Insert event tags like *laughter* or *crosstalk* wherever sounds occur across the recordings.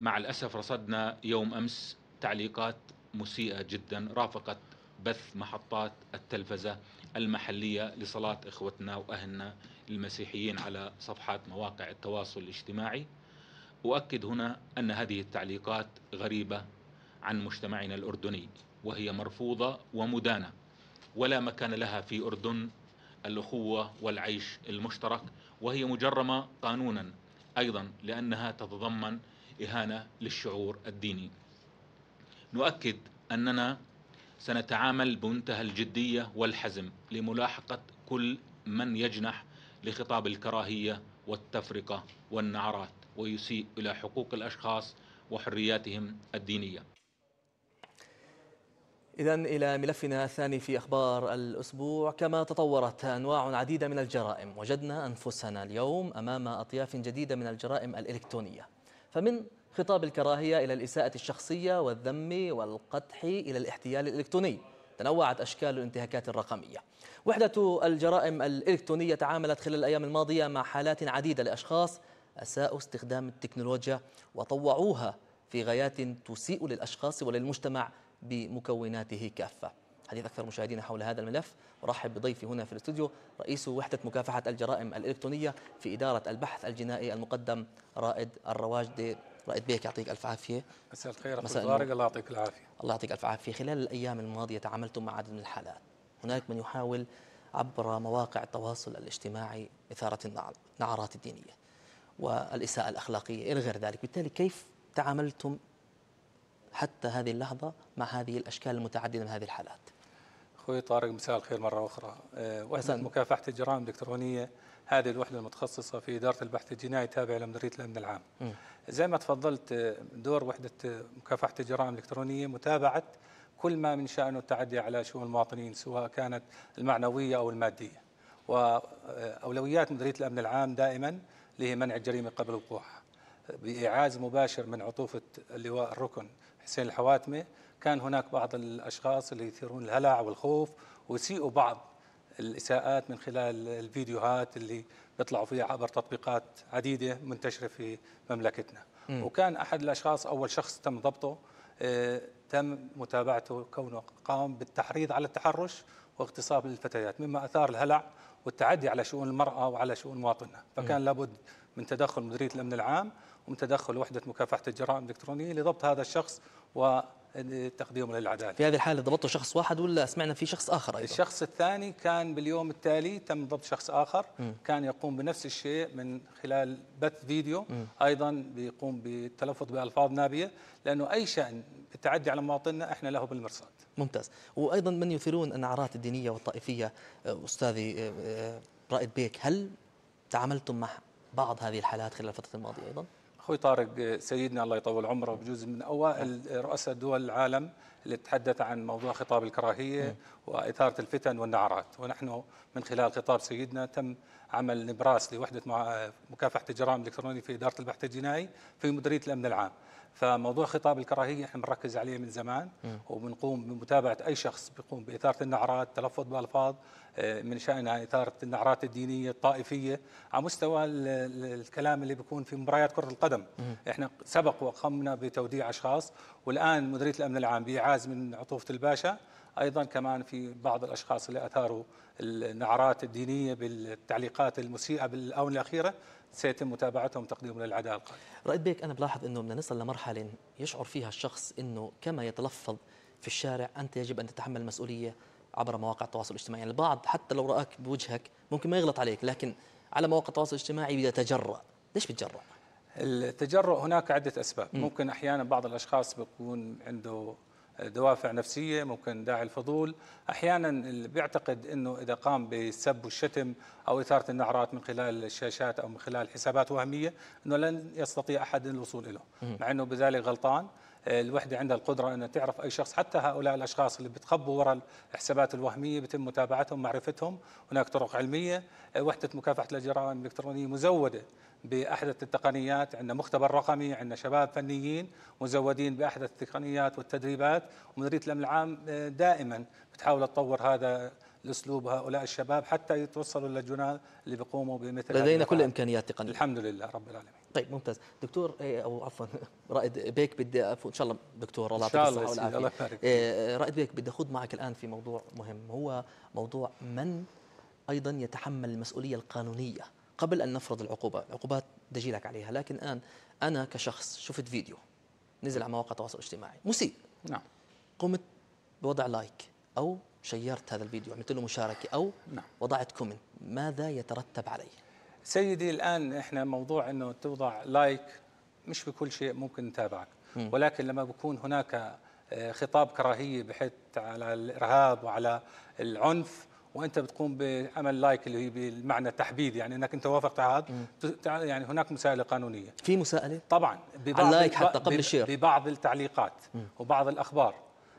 مع الأسف رصدنا يوم أمس تعليقات مسيئة جدا رافقت بث محطات التلفزة المحلية لصلاة إخوتنا وأهلنا المسيحيين على صفحات مواقع التواصل الاجتماعي أؤكد هنا أن هذه التعليقات غريبة عن مجتمعنا الأردني وهي مرفوضة ومدانة ولا مكان لها في أردن الأخوة والعيش المشترك وهي مجرمة قانونا أيضا لأنها تتضمن إهانة للشعور الديني نؤكد أننا سنتعامل بمنتهى الجدية والحزم لملاحقة كل من يجنح لخطاب الكراهية والتفرقة والنعرات ويسيء إلى حقوق الأشخاص وحرياتهم الدينية إذا إلى ملفنا الثاني في أخبار الأسبوع كما تطورت أنواع عديدة من الجرائم وجدنا أنفسنا اليوم أمام أطياف جديدة من الجرائم الإلكترونية فمن خطاب الكراهية إلى الإساءة الشخصية والذم والقدح إلى الاحتيال الإلكتروني تنوعت أشكال الانتهاكات الرقمية وحدة الجرائم الإلكترونية تعاملت خلال الأيام الماضية مع حالات عديدة لأشخاص أساءوا استخدام التكنولوجيا وطوعوها في غايات تسيء للأشخاص وللمجتمع بمكوناته كافة حديث أكثر مشاهدينا حول هذا الملف ورحب بضيفي هنا في الاستوديو رئيس وحدة مكافحة الجرائم الإلكترونية في إدارة البحث الجنائي المقدم رائد الرواجدي رائد بيك يعطيك الف عافيه مساء الخير مساء طارق الله يعطيك العافيه الله يعطيك الف عافيه خلال الايام الماضيه تعاملتم مع عدد من الحالات هناك من يحاول عبر مواقع التواصل الاجتماعي اثاره النعرات الدينيه والاساءه الاخلاقيه الى غير ذلك بالتالي كيف تعاملتم حتى هذه اللحظه مع هذه الاشكال المتعدده من هذه الحالات اخوي طارق مساء الخير مره اخرى وحده آه، نعم. مكافحه الجرائم الالكترونيه هذه الوحده المتخصصه في اداره البحث الجنائي التابعه لمديريه الامن العام. م. زي ما تفضلت آه، دور وحده آه، مكافحه الجرائم الالكترونيه متابعه كل ما من شانه التعدي على شؤون المواطنين سواء كانت المعنويه او الماديه. واولويات مديريه الامن العام دائما لمنع الجريمه قبل وقوعها. بايعاز مباشر من عطوفه اللواء الركن حسين الحواتمي كان هناك بعض الاشخاص اللي يثيرون الهلع والخوف وسيئوا بعض الاساءات من خلال الفيديوهات اللي بيطلعوا فيها عبر تطبيقات عديده منتشره في مملكتنا م. وكان احد الاشخاص اول شخص تم ضبطه آه، تم متابعته كونه قام بالتحريض على التحرش واغتصاب الفتيات مما اثار الهلع والتعدي على شؤون المراه وعلى شؤون مواطننا فكان م. لابد من تدخل مديريه الامن العام تدخل وحدة مكافحة الجرائم الإلكترونية لضبط هذا الشخص وتقديمه للعدالة في هذه الحالة ضبطوا شخص واحد ولا سمعنا في شخص آخر أيضا؟ الشخص الثاني كان باليوم التالي تم ضبط شخص آخر م. كان يقوم بنفس الشيء من خلال بث فيديو م. أيضا بيقوم بالتلفظ بألفاظ نابية لأنه أي شأن التعدي على مواطننا احنا له بالمرصاد. ممتاز، وايضا من يثيرون النعرات الدينيه والطائفيه آه، استاذي آه، آه، رائد بيك، هل تعاملتم مع بعض هذه الحالات خلال الفتره الماضيه ايضا؟ اخوي طارق سيدنا الله يطول عمره بجوز من اوائل رؤساء دول العالم اللي تحدث عن موضوع خطاب الكراهيه واثاره الفتن والنعرات ونحن من خلال خطاب سيدنا تم عمل نبراس لوحده مكافحه الجرائم الالكترونيه في اداره البحث الجنائي في مديريه الامن العام فموضوع خطاب الكراهيه احنا بنركز عليه من زمان وبنقوم بمتابعه اي شخص بيقوم باثاره النعرات، تلفظ بالفاظ آه، من شانها اثاره النعرات الدينيه الطائفيه على مستوى الكلام اللي بيكون في مباريات كره القدم، احنا سبق وقمنا بتوديع اشخاص والان مديريه الامن العام بيعاز من عطوفه الباشا أيضا كمان في بعض الأشخاص اللي أثاروا النعرات الدينية بالتعليقات المسيئة بالآونة الأخيرة سيتم متابعتهم وتقديمهم للعداء القانوني رأيت بيك أنا بلاحظ أنه بدنا نصل لمرحلة يشعر فيها الشخص أنه كما يتلفظ في الشارع أنت يجب أن تتحمل المسؤولية عبر مواقع التواصل الاجتماعي يعني البعض حتى لو رأك بوجهك ممكن ما يغلط عليك لكن على مواقع التواصل الاجتماعي يتجرأ ليش بتجرأ؟ التجرؤ هناك عدة أسباب م. ممكن أحيانا بعض الأشخاص بيكون عنده دوافع نفسية ممكن داعي الفضول أحيانا بيعتقد أنه إذا قام بالسب والشتم أو إثارة النعرات من خلال الشاشات أو من خلال حسابات وهمية أنه لن يستطيع أحد الوصول إليه مع أنه بذلك غلطان آه، الوحده عندها القدره انها تعرف اي شخص حتى هؤلاء الاشخاص اللي بتخبوا وراء الحسابات الوهميه بتم متابعتهم معرفتهم هناك طرق علميه آه، وحده مكافحه الجرائم الالكترونيه مزوده باحدث التقنيات عندنا مختبر رقمي عندنا شباب فنيين مزودين باحدث التقنيات والتدريبات ومديريه الامن العام آه، دائما بتحاول تطور هذا الاسلوب هؤلاء الشباب حتى يتوصلوا للجنان اللي بيقوموا بمثل لدينا كل الامكانيات التقنيه الحمد لله رب العالمين طيب ممتاز دكتور إيه، او عفوا *laughs* رائد بيك بدي ان شاء الله دكتور الله يعطيك الصحه والعافيه إيه، رائد بيك بدي اخذ معك الان في موضوع مهم هو موضوع من ايضا يتحمل المسؤوليه القانونيه قبل ان نفرض العقوبه العقوبات بدي دجيلك عليها لكن الان انا كشخص شفت فيديو نزل على مواقع التواصل الاجتماعي مسيء نعم قمت بوضع لايك او شيرت هذا الفيديو عملت له مشاركه او نعم. وضعت كومنت ماذا يترتب عليه سيدي الان احنا موضوع انه توضع لايك مش بكل شيء ممكن نتابعك ولكن لما بكون هناك آه، خطاب كراهيه بحث على الارهاب وعلى العنف وانت بتقوم بعمل لايك اللي هي بالمعنى التحبيد يعني انك انت وافقت على هذا يعني هناك مساءله قانونيه في مساءله طبعا ببعض اللايك حتى قبل الشير ببعض التعليقات وبعض الاخبار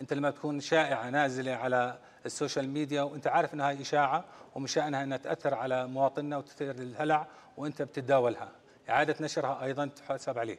انت لما تكون شائعه نازله على السوشيال ميديا وانت عارف انها اشاعه ومن شانها انها تاثر على مواطننا وتثير الهلع وانت بتتداولها اعاده نشرها ايضا تحاسب عليه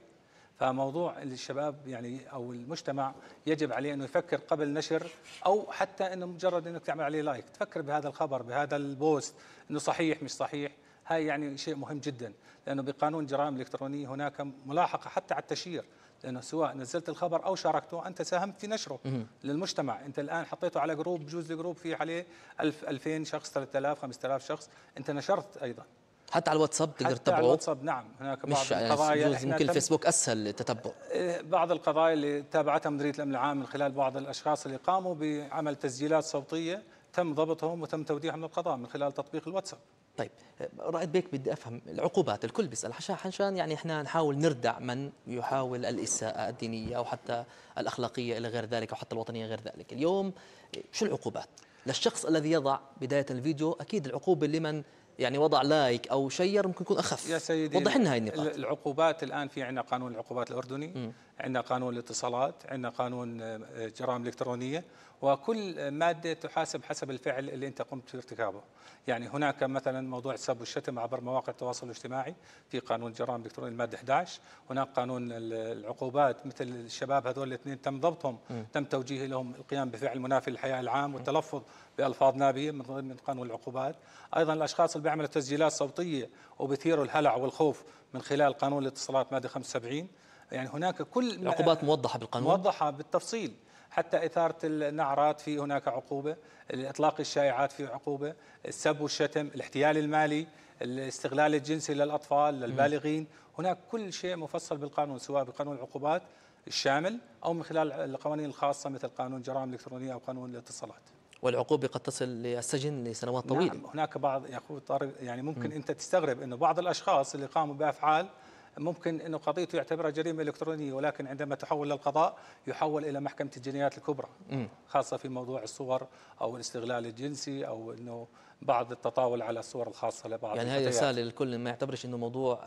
فموضوع الشباب يعني او المجتمع يجب عليه انه يفكر قبل نشر او حتى انه مجرد انك تعمل عليه لايك تفكر بهذا الخبر بهذا البوست انه صحيح مش صحيح هاي يعني شيء مهم جدا لانه بقانون الجرائم الالكترونيه هناك ملاحقه حتى على التشير لانه سواء نزلت الخبر او شاركته انت ساهمت في نشره للمجتمع انت الان حطيته على جروب بجوز الجروب فيه عليه 1000 2000 شخص 3000 5000 شخص انت نشرت ايضا حتى على الواتساب تقدر تتبعه؟ على الواتساب نعم هناك بعض مش يعني القضايا يعني ممكن الفيسبوك اسهل للتتبع آه، بعض القضايا اللي تابعتها مديريه الامن العام من خلال بعض الاشخاص اللي قاموا بعمل تسجيلات صوتيه تم ضبطهم وتم توديعهم للقضاء من خلال تطبيق الواتساب طيب رائد بيك بدي افهم العقوبات الكل بيسال عشان يعني احنا نحاول نردع من يحاول الاساءه الدينيه او حتى الاخلاقيه الى غير ذلك او حتى الوطنيه غير ذلك اليوم شو العقوبات للشخص الذي يضع بدايه الفيديو اكيد العقوبه لمن يعني وضع لايك او شير ممكن يكون اخف يا سيدي وضح لنا هاي النقاط العقوبات الان في عندنا قانون العقوبات الاردني م. عندنا قانون الاتصالات عندنا قانون آه، جرائم الإلكترونية وكل مادة تحاسب حسب الفعل اللي أنت قمت بارتكابه يعني هناك مثلا موضوع السب والشتم عبر مواقع التواصل الاجتماعي في قانون الجرائم الإلكترونية المادة 11 هناك قانون العقوبات مثل الشباب هذول الاثنين تم ضبطهم م. تم توجيه لهم القيام بفعل منافي للحياة العام والتلفظ بألفاظ نابية من ضمن قانون العقوبات أيضا الأشخاص اللي بيعملوا تسجيلات صوتية وبثيروا الهلع والخوف من خلال قانون الاتصالات مادة 75 يعني هناك كل عقوبات موضحه بالقانون موضحه بالتفصيل حتى إثارة النعرات في هناك عقوبة إطلاق الشائعات في عقوبة السب والشتم الاحتيال المالي الاستغلال الجنسي للأطفال للبالغين هناك كل شيء مفصل بالقانون سواء بقانون العقوبات الشامل أو من خلال القوانين الخاصة مثل قانون الجرائم الإلكترونية أو قانون الاتصالات والعقوبة قد تصل للسجن لسنوات طويلة نعم هناك بعض يا أخوي طارق يعني ممكن أنت تستغرب أنه بعض الأشخاص اللي قاموا بأفعال ممكن انه قضيته يعتبرها جريمة إلكترونية ولكن عندما تحول للقضاء يحول إلى محكمة الجنايات الكبرى خاصة في موضوع الصور أو الاستغلال الجنسي أو أنه بعض التطاول على الصور الخاصه لبعض يعني هذه رساله للكل ما يعتبرش انه موضوع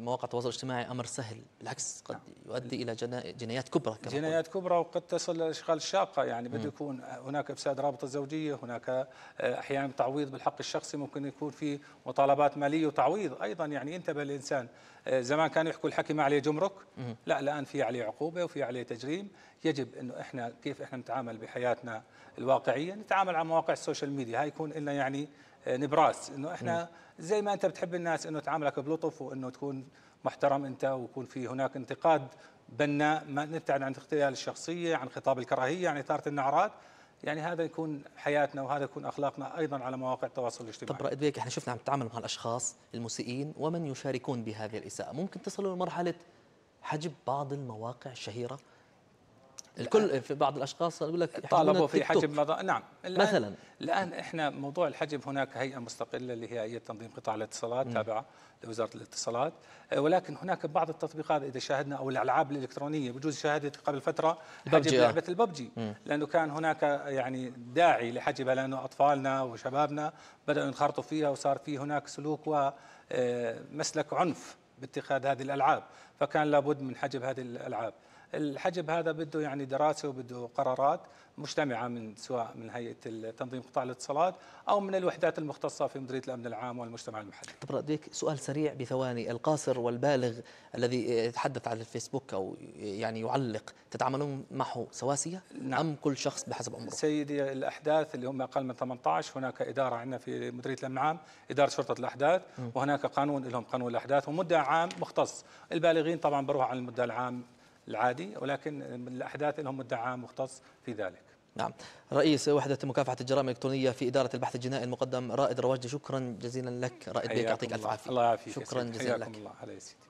مواقع التواصل الاجتماعي امر سهل بالعكس قد يؤدي الى جنايات كبرى كما جنايات قلت. كبرى وقد تصل الاشغال الشاقه يعني بده يكون هناك افساد رابطه زوجيه هناك آه، احيانا تعويض بالحق الشخصي ممكن يكون في مطالبات ماليه وتعويض ايضا يعني انتبه الانسان آه، زمان كانوا يحكوا الحكي ما عليه جمرك لا الان في عليه عقوبه وفي عليه تجريم يجب انه احنا كيف احنا نتعامل بحياتنا الواقعيه نتعامل على مواقع السوشيال ميديا هاي يكون لنا يعني آه، نبراس انه احنا زي ما انت بتحب الناس انه تعاملك بلطف وانه تكون محترم انت ويكون في هناك انتقاد بناء ما نبتعد عن اغتيال الشخصيه عن خطاب الكراهيه عن اثاره النعرات يعني هذا يكون حياتنا وهذا يكون اخلاقنا ايضا على مواقع التواصل الاجتماعي. طب رائد بيك احنا شفنا عم تتعامل مع الاشخاص المسيئين ومن يشاركون بهذه الاساءه، ممكن تصلوا لمرحله حجب بعض المواقع الشهيره الكل في بعض الاشخاص يقول لك طالبوا في حجب مضا... نعم الآن مثلا الان احنا موضوع الحجب هناك هيئه مستقله اللي هي هيئه تنظيم قطاع الاتصالات تابعه لوزاره الاتصالات آه، ولكن هناك بعض التطبيقات اذا شاهدنا او الالعاب الالكترونيه بجوز شاهدت قبل فتره حجب آه. لعبه الببجي لانه كان هناك يعني داعي لحجبها لانه اطفالنا وشبابنا بداوا ينخرطوا فيها وصار في هناك سلوك ومسلك آه، عنف باتخاذ هذه الالعاب فكان لابد من حجب هذه الالعاب الحجب هذا بده يعني دراسه وبده قرارات مجتمعه من سواء من هيئه تنظيم قطاع الاتصالات او من الوحدات المختصه في مديريه الامن العام والمجتمع المحلي. طب رأيك سؤال سريع بثواني، القاصر والبالغ الذي يتحدث على الفيسبوك او يعني يعلق تتعاملون معه سواسيه نعم. ام كل شخص بحسب عمره؟ سيدي الاحداث اللي هم اقل من 18 هناك اداره عندنا في مديريه الامن العام، اداره شرطه الاحداث م. وهناك قانون لهم قانون الاحداث ومدعى عام مختص، البالغين طبعا بروح على المدعى العام العادي ولكن الأحداث لهم مدعاة مختص في ذلك نعم رئيس وحدة مكافحة الجرائم الإلكترونية في إدارة البحث الجنائي المقدم رائد رواجدي شكرا جزيلا لك رائد بيك يعطيك ألف عافية الله يعافيك شكرا جزيلا لك الله على سيدي